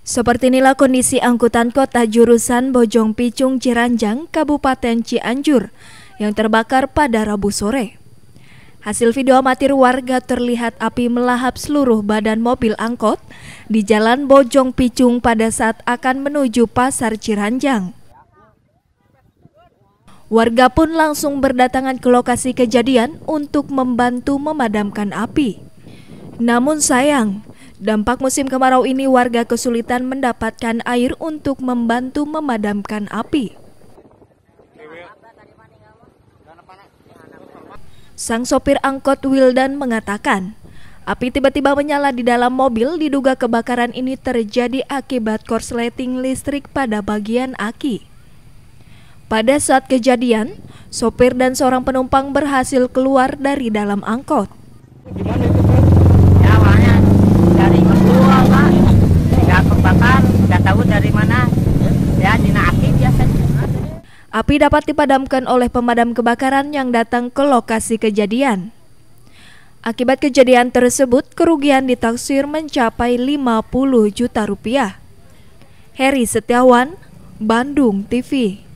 Seperti inilah kondisi angkutan kota jurusan Bojong Picung Ciranjang, Kabupaten Cianjur yang terbakar pada Rabu sore. Hasil video amatir warga terlihat api melahap seluruh badan mobil angkot di Jalan Bojong Picung pada saat akan menuju Pasar Ciranjang. Warga pun langsung berdatangan ke lokasi kejadian untuk membantu memadamkan api. Namun sayang, Dampak musim kemarau ini warga kesulitan mendapatkan air untuk membantu memadamkan api. Sang sopir angkot Wildan mengatakan, api tiba-tiba menyala di dalam mobil diduga kebakaran ini terjadi akibat korsleting listrik pada bagian aki. Pada saat kejadian, sopir dan seorang penumpang berhasil keluar dari dalam angkot. Gimana itu? nggak tahu dari mana ya dina api biasanya Api dapat dipadamkan oleh pemadam kebakaran yang datang ke lokasi kejadian. Akibat kejadian tersebut, kerugian ditaksir mencapai 50 juta rupiah. Heri Setiawan, Bandung TV